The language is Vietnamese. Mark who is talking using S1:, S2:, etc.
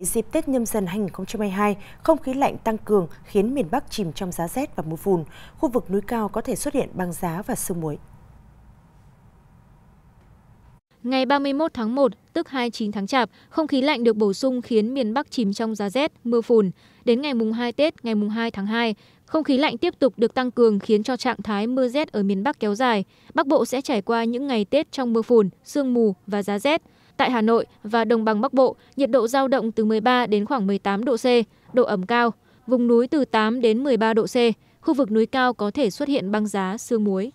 S1: Dịp Tết nhâm dần 2022, không khí lạnh tăng cường khiến miền Bắc chìm trong giá rét và mưa phùn. Khu vực núi cao có thể xuất hiện băng giá và sương muối.
S2: Ngày 31 tháng 1, tức 29 tháng Chạp, không khí lạnh được bổ sung khiến miền Bắc chìm trong giá rét, mưa phùn. Đến ngày mùng 2 Tết, ngày mùng 2 tháng 2, không khí lạnh tiếp tục được tăng cường khiến cho trạng thái mưa rét ở miền Bắc kéo dài. Bắc Bộ sẽ trải qua những ngày Tết trong mưa phùn, sương mù và giá rét. Tại Hà Nội và đồng bằng Bắc Bộ, nhiệt độ giao động từ 13 đến khoảng 18 độ C, độ ẩm cao. Vùng núi từ 8 đến 13 độ C, khu vực núi cao có thể xuất hiện băng giá, sương muối.